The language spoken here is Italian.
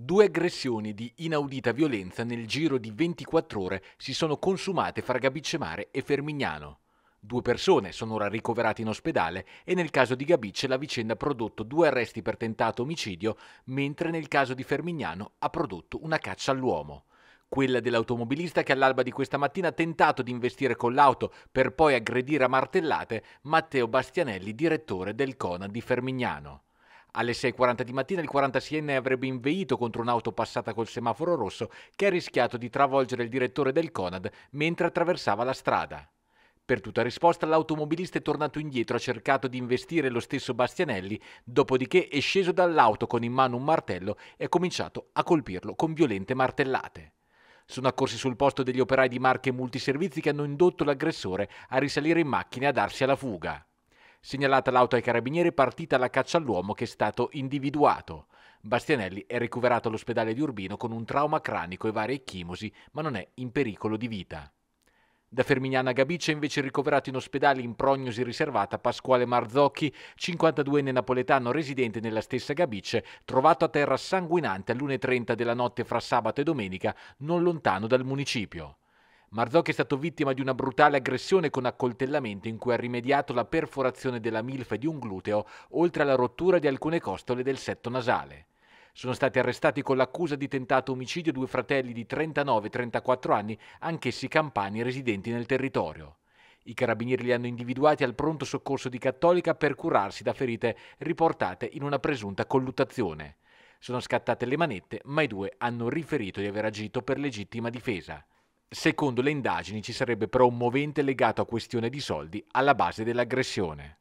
Due aggressioni di inaudita violenza nel giro di 24 ore si sono consumate fra Gabicemare e Fermignano. Due persone sono ora ricoverate in ospedale e nel caso di Gabice la vicenda ha prodotto due arresti per tentato omicidio, mentre nel caso di Fermignano ha prodotto una caccia all'uomo. Quella dell'automobilista che all'alba di questa mattina ha tentato di investire con l'auto per poi aggredire a martellate Matteo Bastianelli, direttore del CONA di Fermignano. Alle 6.40 di mattina il 46enne avrebbe inveito contro un'auto passata col semaforo rosso che ha rischiato di travolgere il direttore del Conad mentre attraversava la strada. Per tutta risposta l'automobilista è tornato indietro, ha cercato di investire lo stesso Bastianelli, dopodiché è sceso dall'auto con in mano un martello e ha cominciato a colpirlo con violente martellate. Sono accorsi sul posto degli operai di marche multiservizi che hanno indotto l'aggressore a risalire in macchina e a darsi alla fuga. Segnalata l'auto ai carabinieri, partita la caccia all'uomo che è stato individuato. Bastianelli è ricoverato all'ospedale di Urbino con un trauma cranico e varie chimosi, ma non è in pericolo di vita. Da Fermignana Gabice invece ricoverato in ospedale in prognosi riservata Pasquale Marzocchi, 52enne napoletano residente nella stessa Gabice, trovato a terra sanguinante alle 1.30 della notte fra sabato e domenica, non lontano dal municipio. Marzocchi è stato vittima di una brutale aggressione con accoltellamento in cui ha rimediato la perforazione della milfa di un gluteo, oltre alla rottura di alcune costole del setto nasale. Sono stati arrestati con l'accusa di tentato omicidio due fratelli di 39 e 34 anni, anch'essi campani residenti nel territorio. I carabinieri li hanno individuati al pronto soccorso di Cattolica per curarsi da ferite riportate in una presunta colluttazione. Sono scattate le manette, ma i due hanno riferito di aver agito per legittima difesa. Secondo le indagini ci sarebbe però un movente legato a questione di soldi alla base dell'aggressione.